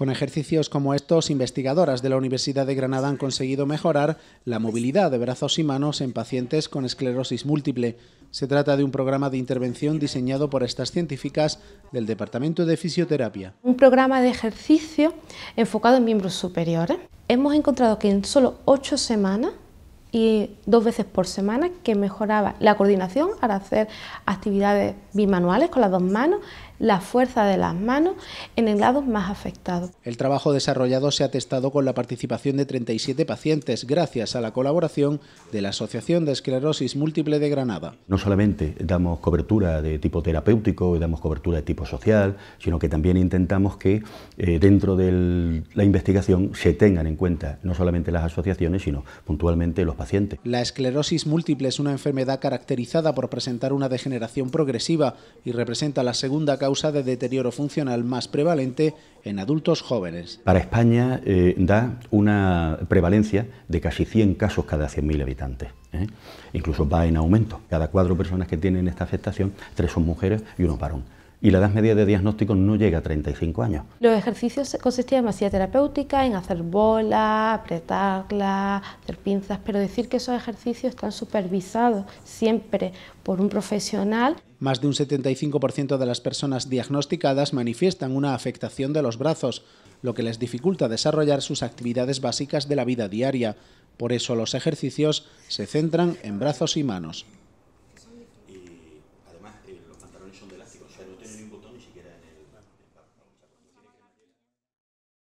Con ejercicios como estos, investigadoras de la Universidad de Granada han conseguido mejorar la movilidad de brazos y manos en pacientes con esclerosis múltiple. Se trata de un programa de intervención diseñado por estas científicas del Departamento de Fisioterapia. Un programa de ejercicio enfocado en miembros superiores. Hemos encontrado que en solo ocho semanas y dos veces por semana que mejoraba la coordinación al hacer actividades bimanuales con las dos manos, la fuerza de las manos en el lado más afectado. El trabajo desarrollado se ha testado con la participación de 37 pacientes gracias a la colaboración de la Asociación de Esclerosis Múltiple de Granada. No solamente damos cobertura de tipo terapéutico y damos cobertura de tipo social, sino que también intentamos que eh, dentro de la investigación se tengan en cuenta no solamente las asociaciones, sino puntualmente los pacientes. La esclerosis múltiple es una enfermedad caracterizada por presentar una degeneración progresiva y representa la segunda causa causa de deterioro funcional más prevalente en adultos jóvenes. Para España eh, da una prevalencia de casi 100 casos cada 100.000 habitantes. ¿eh? Incluso va en aumento. Cada cuatro personas que tienen esta afectación, tres son mujeres y uno varón y la edad media de diagnóstico no llega a 35 años. Los ejercicios consistían en masía terapéutica, en hacer bola apretarla, hacer pinzas, pero decir que esos ejercicios están supervisados siempre por un profesional. Más de un 75% de las personas diagnosticadas manifiestan una afectación de los brazos, lo que les dificulta desarrollar sus actividades básicas de la vida diaria. Por eso los ejercicios se centran en brazos y manos son de elástico, o sea, no tiene ni un botón ni siquiera en el